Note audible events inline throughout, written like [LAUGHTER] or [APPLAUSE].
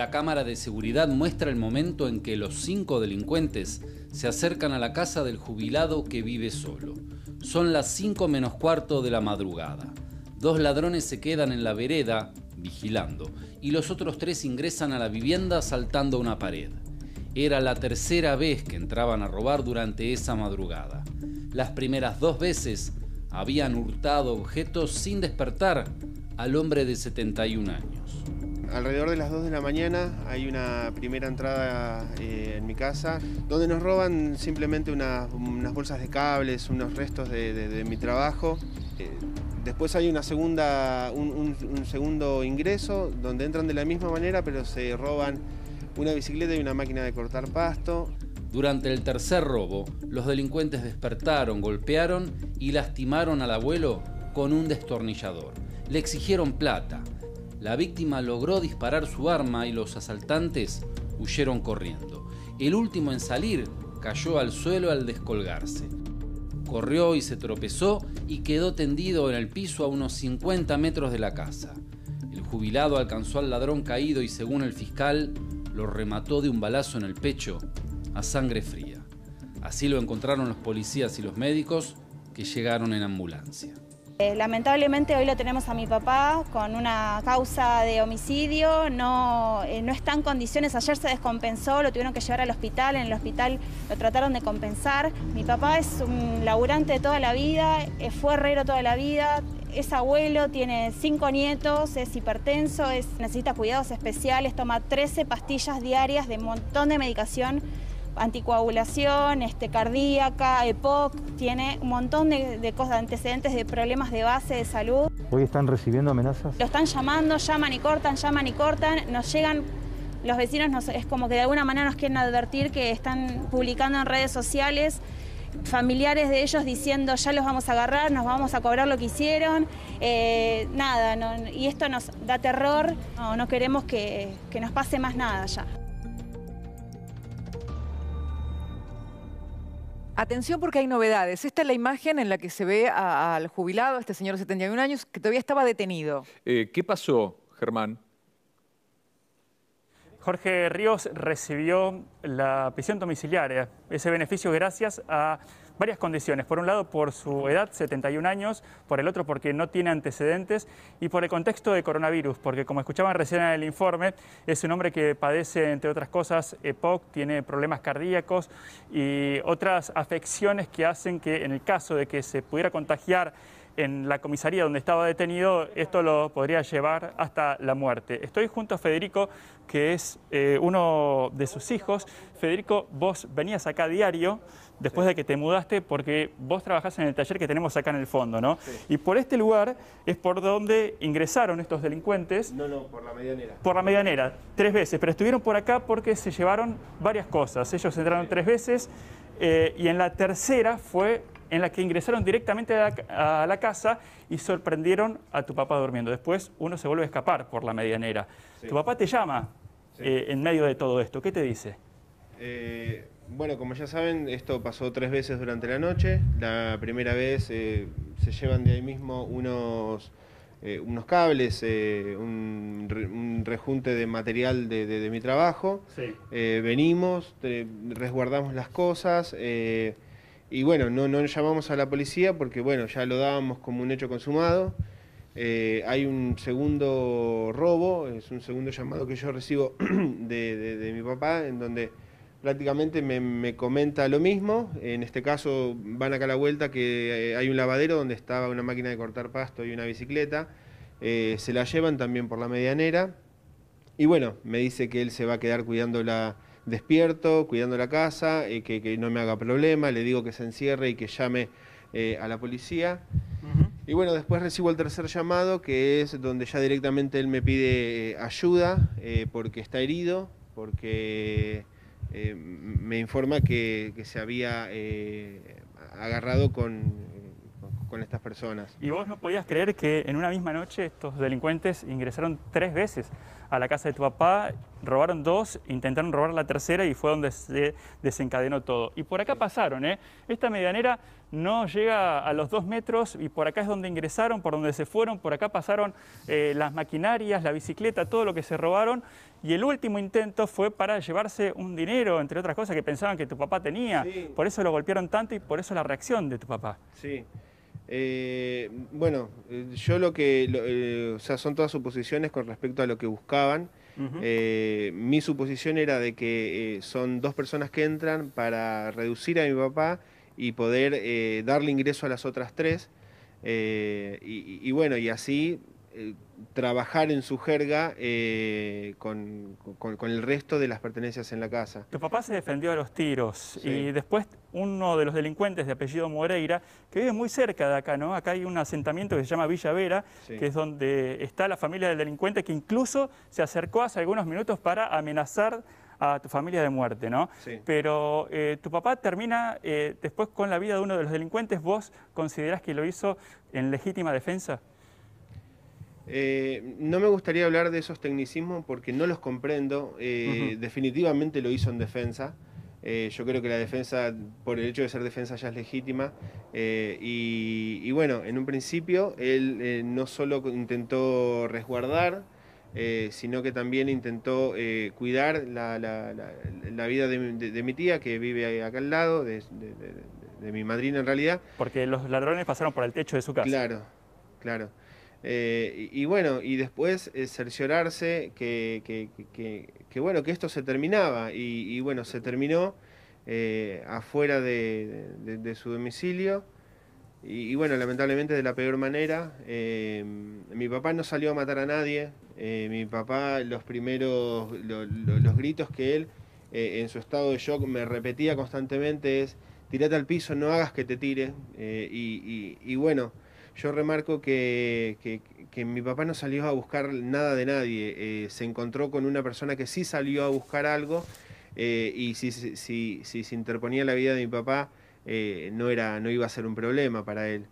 La cámara de seguridad muestra el momento en que los cinco delincuentes se acercan a la casa del jubilado que vive solo. Son las 5 menos cuarto de la madrugada. Dos ladrones se quedan en la vereda vigilando y los otros tres ingresan a la vivienda saltando una pared. Era la tercera vez que entraban a robar durante esa madrugada. Las primeras dos veces habían hurtado objetos sin despertar al hombre de 71 años alrededor de las 2 de la mañana hay una primera entrada eh, en mi casa donde nos roban simplemente unas bolsas de cables, unos restos de, mi trabajo. Eh, después hay una segunda, un segundo ingreso donde entran de la misma manera pero se roban una bicicleta y una máquina de cortar pasto. Durante el tercer robo, los delincuentes despertaron, golpearon y lastimaron al abuelo con un destornillador. Le exigieron plata la víctima logró disparar su arma y los asaltantes huyeron corriendo. El último en salir cayó al suelo al descolgarse. Corrió y se tropezó y quedó tendido en el piso a unos 50 metros de la casa. El jubilado alcanzó al ladrón caído y según el fiscal lo remató de un balazo en el pecho a sangre fría. Así lo encontraron los policías y los médicos que llegaron en ambulancia. Eh, lamentablemente hoy lo tenemos a mi papá con una causa de homicidio, no, eh, no está en condiciones, ayer se descompensó, lo tuvieron que llevar al hospital, en el hospital lo trataron de compensar. Mi papá es un laburante de toda la vida, eh, fue herrero toda la vida, es abuelo, tiene cinco nietos, es hipertenso, necesita cuidados especiales, toma 13 pastillas diarias de montón de medicación anticoagulación, este, cardíaca, EPOC, tiene un montón de, de cosas, antecedentes de problemas de base de salud. ¿Hoy están recibiendo amenazas? Lo están llamando, llaman y cortan, llaman y cortan, nos llegan los vecinos es como que de alguna manera nos quieren advertir que están publicando en redes sociales familiares de ellos diciendo ya los vamos a agarrar, nos vamos a cobrar lo que hicieron, eh, nada, y esto nos da terror, no, no queremos que, que nos pase más nada ya. Atención porque hay novedades. Esta es la imagen en la que se ve al jubilado, este señor de 71 años, que todavía estaba detenido. Eh, ¿Qué pasó, Germán? Jorge Ríos recibió la prisión domiciliaria, ese beneficio gracias a varias condiciones. Por un lado, por su edad, 71 años, por el otro, porque no tiene antecedentes, y por el contexto de coronavirus, porque como escuchaban recién en el informe, es un hombre que padece, entre otras cosas, EPOC, tiene problemas cardíacos y otras afecciones que hacen que en el caso de que se pudiera contagiar, en la comisaría donde estaba detenido, esto lo podría llevar hasta la muerte. Estoy junto a Federico, que es eh, uno de sus hijos. Federico, vos venías acá diario después de que te mudaste porque vos trabajás en el taller que tenemos acá en el fondo, ¿no? Y por este lugar es por donde ingresaron estos delincuentes. No, no, por la medianera. Por la medianera, tres veces, pero estuvieron por acá porque se llevaron varias cosas. Ellos entraron tres veces eh, y en la tercera fue en la que ingresaron directamente a la, casa y sorprendieron a tu papá durmiendo. Después uno se vuelve a escapar por la medianera. Tu papá te llama eh, en medio de todo esto. ¿Qué te dice? Eh, bueno, como ya saben, esto pasó tres veces durante la noche. La primera vez eh, se llevan de ahí mismo unos... unos cables, un, rejunte de material de, mi trabajo. venimos, resguardamos las cosas. Y bueno, no, no llamamos a la policía porque bueno, ya lo dábamos como un hecho consumado. Eh, hay un segundo robo, es un segundo llamado que yo recibo [CLEARS THROAT] de, mi papá, en donde prácticamente me, comenta lo mismo. En este caso van acá a la vuelta que eh, hay un lavadero donde estaba una máquina de cortar pasto y una bicicleta. Eh, se la llevan también por la medianera. Y bueno, me dice que él se va a quedar cuidando la, despierto, cuidando la casa, eh, que, no me haga problema, le digo que se encierre y que llame eh, a la policía. Y bueno, después recibo el tercer llamado, que es donde ya directamente él me pide eh, ayuda, porque está herido, porque me informa que se había agarrado con, con estas personas. Y vos no podías creer que en una misma noche estos delincuentes ingresaron tres veces a la casa de tu papá, robaron dos, intentaron robar la tercera y fue donde se desencadenó todo. Y por acá pasaron, ¿eh? Esta medianera no llega a los dos metros y por acá es donde ingresaron, por donde se fueron, por acá pasaron eh, las maquinarias, la bicicleta, todo lo que se robaron. Y el último intento fue para llevarse un dinero, entre otras cosas, que pensaban que tu papá tenía. Por eso lo golpearon tanto y por eso la reacción de tu papá. Sí. Eh, bueno, eh, yo lo que, eh, o sea, son todas suposiciones con respecto a lo que buscaban. mi suposición era de que son dos personas que entran para reducir a mi papá y poder darle ingreso a las otras tres. y, bueno, y así trabajar en su jerga eh, con, el resto de las pertenencias en la casa. Tu papá se defendió a los tiros y después uno de los delincuentes de apellido Moreira, que vive muy cerca de acá, ¿no? Acá hay un asentamiento que se llama Villavera, que es donde está la familia del delincuente que incluso se acercó hace algunos minutos para amenazar a tu familia de muerte, ¿no? Pero eh, tu papá termina eh, después con la vida de uno de los delincuentes, ¿vos considerás que lo hizo en legítima defensa? Eh, no me gustaría hablar de esos tecnicismos porque no los comprendo. Eh, definitivamente lo hizo en defensa. Eh, yo creo que la defensa, por el hecho de ser defensa, ya es legítima. Y, bueno, en un principio él no solo intentó resguardar, sino que también intentó cuidar la, vida de, mi tía, que vive acá al lado, de mi madrina en realidad. Porque los ladrones pasaron por el techo de su casa. Claro, claro. Eh, y, bueno, y después eh, cerciorarse que, bueno, que esto se terminaba. Y, bueno, se terminó eh, afuera de, su domicilio. Y, bueno, lamentablemente de la peor manera. mi papá no salió a matar a nadie. mi papá, los primeros, los gritos que él en su estado de shock me repetía constantemente es, tirate al piso, no hagas que te tire. y bueno yo remarco que, mi papá no salió a buscar nada de nadie, eh, se encontró con una persona que sí salió a buscar algo eh, y si, se interponía la vida de mi papá eh, no, era, no iba a ser un problema para él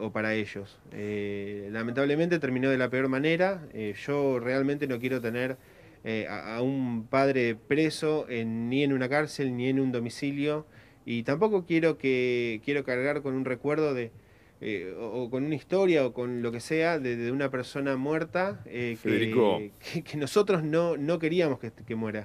o para ellos. lamentablemente terminó de la peor manera, yo realmente no quiero tener a, un padre preso ni en una cárcel ni en un domicilio y tampoco quiero, que, quiero cargar con un recuerdo de eh, o, con una historia o con lo que sea de, una persona muerta eh, que, nosotros no, queríamos que, muera.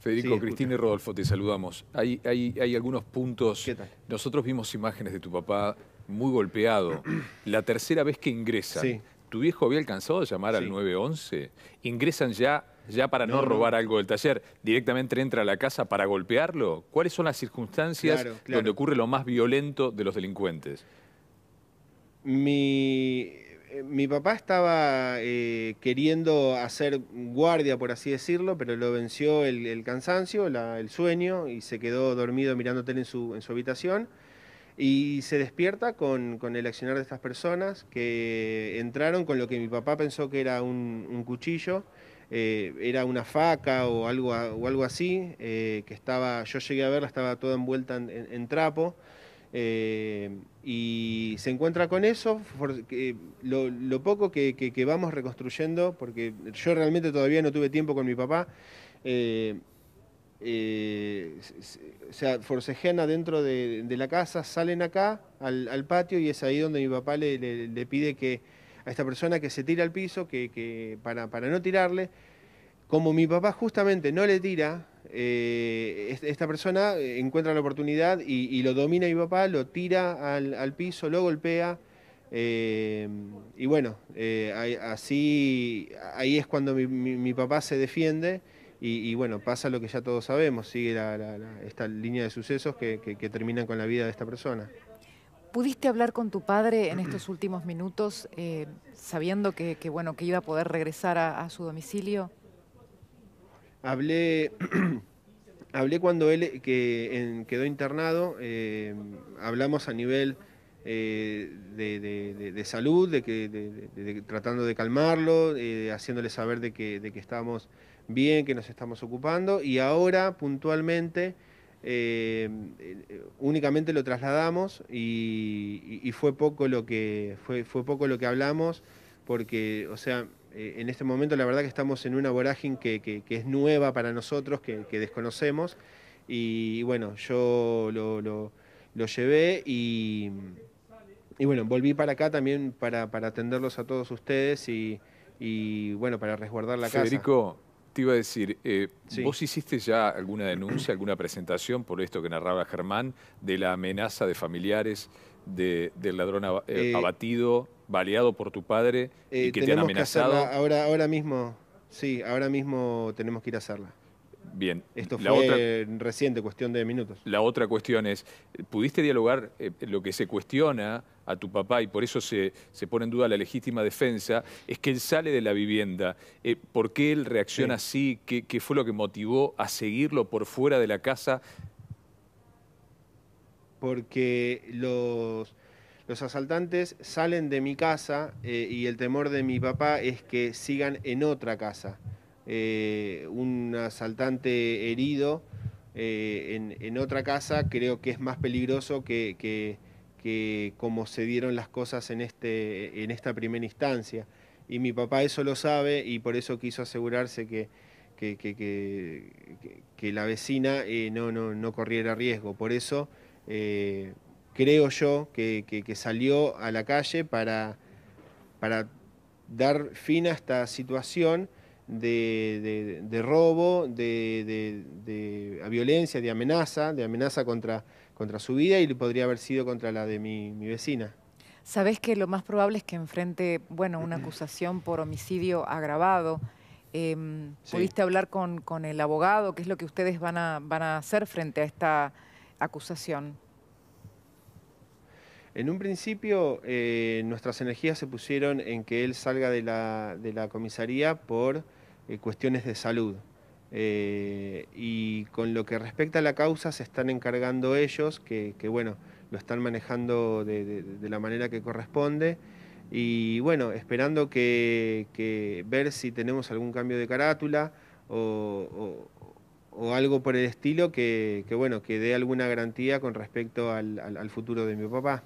Federico, Cristina y Rodolfo, te saludamos. Hay, hay, hay algunos puntos. Nosotros vimos imágenes de tu papá muy golpeado. La tercera vez que ingresa. ¿Tu viejo había alcanzado a llamar al 911? ¿Ingresan ya, ya para no, robar algo del taller? ¿Directamente entra a la casa para golpearlo? ¿Cuáles son las circunstancias donde ocurre lo más violento de los delincuentes? Eh, mi, papá estaba eh, queriendo hacer guardia, por así decirlo, pero lo venció el, cansancio, el sueño, y se quedó dormido mirándote en su, habitación. Y se despierta con, el accionar de estas personas que entraron con lo que mi papá pensó que era un, cuchillo, eh, era una faca o algo, o algo así, que estaba, yo llegué a verla, estaba toda envuelta en trapo. Eh, y se encuentra con eso, eh, lo, poco que, vamos reconstruyendo, porque yo realmente todavía no tuve tiempo con mi papá, eh, eh o sea, forcejean adentro de, la casa, salen acá al, patio y es ahí donde mi papá le, pide que a esta persona que se tire al piso, que, que para, para no tirarle, como mi papá justamente no le tira, eh, esta persona eh, encuentra la oportunidad y, lo domina mi papá, lo tira al, piso, lo golpea. Eh, y bueno, así ahí es cuando mi, papá se defiende y, bueno, pasa lo que ya todos sabemos, sigue esta línea de sucesos que, terminan con la vida de esta persona. ¿Pudiste hablar con tu padre en estos últimos minutos, sabiendo que, bueno, que iba a poder regresar a su domicilio? Hablé, [CLEARS THROAT] hablé cuando él eh, que, quedó internado, eh, hablamos a nivel eh, de, salud, de que, tratando de calmarlo, haciéndole saber de que, de estábamos bien, que nos estamos ocupando, y ahora puntualmente... únicamente lo trasladamos y, y, fue poco lo que fue, fue poco lo que hablamos porque o sea eh, en este momento la verdad que estamos en una vorágine que, es nueva para nosotros, que, desconocemos. Y, bueno, yo lo, lo, llevé y, y, bueno, volví para acá también para, atenderlos a todos ustedes y, bueno, para resguardar la casa. Federico, te iba a decir, eh, vos hiciste ya alguna denuncia, alguna presentación por esto que narraba Germán, de la amenaza de familiares del ladrón eh, abatido baleado por tu padre y eh, que te han amenazado. ahora, ahora mismo, sí, ahora mismo tenemos que ir a hacerla. Bien. Esto fue reciente, cuestión de minutos. La otra cuestión es, ¿pudiste dialogar eh, lo que se cuestiona a tu papá y por eso se, pone en duda la legítima defensa? Es que él sale de la vivienda. Eh, ¿Por qué él reacciona así? ¿Qué fue lo que motivó a seguirlo por fuera de la casa? Porque los los asaltantes salen de mi casa eh, y el temor de mi papá es que sigan en otra casa. Eh, un asaltante herido eh, en, otra casa creo que es más peligroso que, como se dieron las cosas en, este, en esta primera instancia. Y mi papá eso lo sabe y por eso quiso asegurarse que, que, la vecina no, no, corriera riesgo. Por eso creo yo, que, salió a la calle para, para dar fin a esta situación de, robo, de, violencia, de amenaza, de amenaza contra, contra su vida y podría haber sido contra la de mi, vecina. Sabes que lo más probable es que enfrente, bueno, una acusación por homicidio agravado. Em, ¿Pudiste hablar con, con, el abogado? ¿Qué es lo que ustedes van a, van a hacer frente a esta acusación? En un principio eh, nuestras energías se pusieron en que él salga de la, comisaría por eh, cuestiones de salud. Eh, y con lo que respecta a la causa se están encargando ellos, que, bueno, lo están manejando de, la manera que corresponde. Y bueno, esperando que, ver si tenemos algún cambio de carátula o, algo por el estilo que, bueno, que dé alguna garantía con respecto al futuro de mi papá.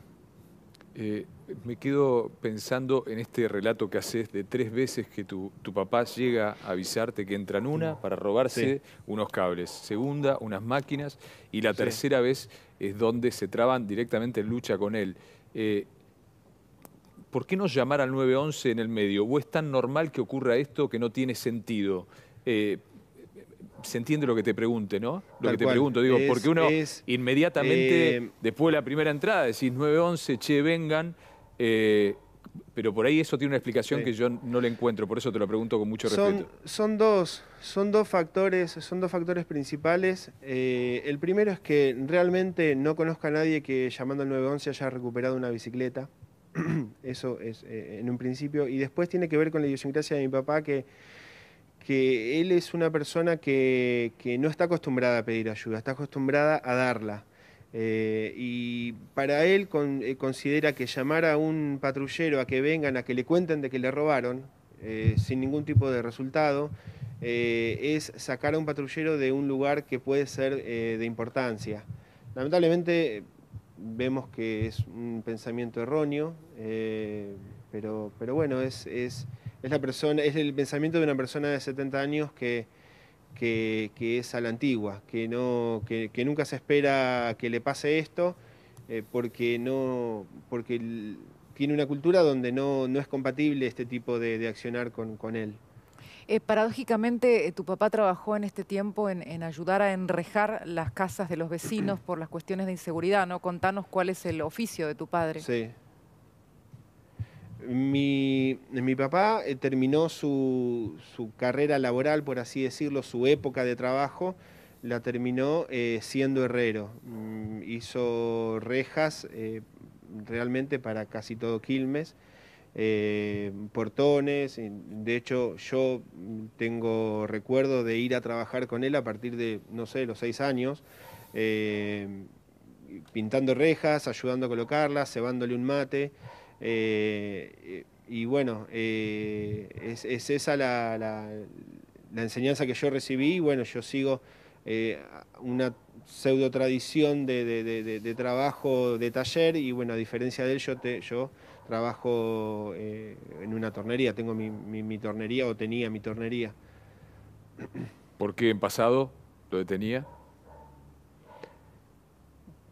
Eh, me quedo pensando en este relato que haces de tres veces que tu, papá llega a avisarte que entran una para robarse unos cables, segunda unas máquinas y la tercera vez es donde se traban directamente en lucha con él. Eh, ¿Por qué no llamar al 911 en el medio? ¿O es tan normal que ocurra esto que no tiene sentido? Eh, se entiende lo que te pregunte, ¿no? Lo que te pregunto, digo, porque uno inmediatamente, eh, después de la primera entrada, decís 911 che, vengan, eh, pero por ahí eso tiene una explicación que yo no le encuentro, por eso te lo pregunto con mucho respeto. Son dos, son dos factores, son dos factores principales. Eh, el primero es que realmente no conozca a nadie que llamando al 911 haya recuperado una bicicleta. [CLEARS THROAT] eso es en un principio. Y después tiene que ver con la idiosincrasia de mi papá que que él es una persona que, no está acostumbrada a pedir ayuda, está acostumbrada a darla. Eh, y para él eh, considera que llamar a un patrullero a que vengan, a que le cuenten de que le robaron, eh, sin ningún tipo de resultado, es sacar a un patrullero de un lugar que puede ser de importancia. Lamentablemente vemos que es un pensamiento erróneo, pero, pero bueno, es es, la persona, es el pensamiento de una persona de 70 años que, es a la antigua, que, no, que, nunca se espera que le pase esto, eh, porque, no, porque tiene una cultura donde no, no es compatible este tipo de, accionar con, él. Eh, paradójicamente, eh, tu papá trabajó en este tiempo en, ayudar a enrejar las casas de los vecinos por las cuestiones de inseguridad, ¿no? Contanos cuál es el oficio de tu padre. Sí, mi, papá eh, terminó su, carrera laboral, por así decirlo, su época de trabajo, la terminó eh, siendo herrero. Mm, hizo rejas eh, realmente para casi todo Quilmes, portones. De hecho, yo tengo recuerdo de ir a trabajar con él a partir de, no sé, los seis años pintando rejas, ayudando a colocarlas, cebándole un mate. Eh, y bueno, eh, es, esa la, enseñanza que yo recibí. y Bueno, yo sigo eh, una pseudo tradición de, trabajo de taller y bueno, a diferencia de él, yo, te, yo trabajo en una tornería, tengo mi, mi tornería o tenía mi tornería. ¿Por qué en pasado lo detenía?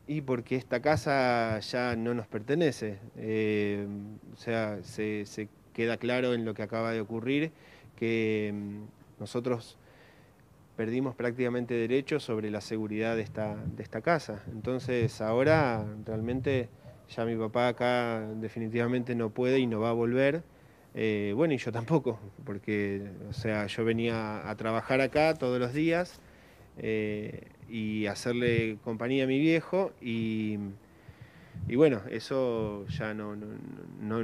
Y porque esta casa ya no nos pertenece. Eh, o sea, se, queda claro en lo que acaba de ocurrir que mm, nosotros perdimos prácticamente derechos sobre la seguridad de esta, de esta casa. Entonces ahora realmente ya mi papá acá definitivamente no puede y no va a volver. Eh, bueno, y yo tampoco, porque, o sea, yo venía a trabajar acá todos los días. Eh, y hacerle compañía a mi viejo y, bueno, eso ya no,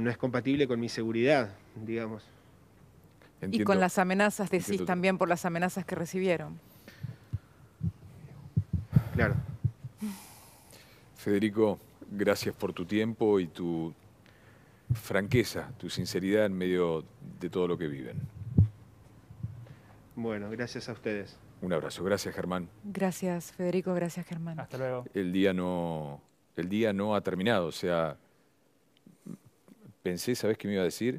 es compatible con mi seguridad, digamos. Y con las amenazas, decís también por las amenazas que recibieron. Claro. Federico, gracias por tu tiempo y tu franqueza, tu sinceridad en medio de todo lo que viven. Bueno, gracias a ustedes. Un abrazo. Gracias, Germán. Gracias, Federico. Gracias, Germán. Hasta luego. El día no, el día no ha terminado. O sea, pensé, ¿sabes qué me iba a decir?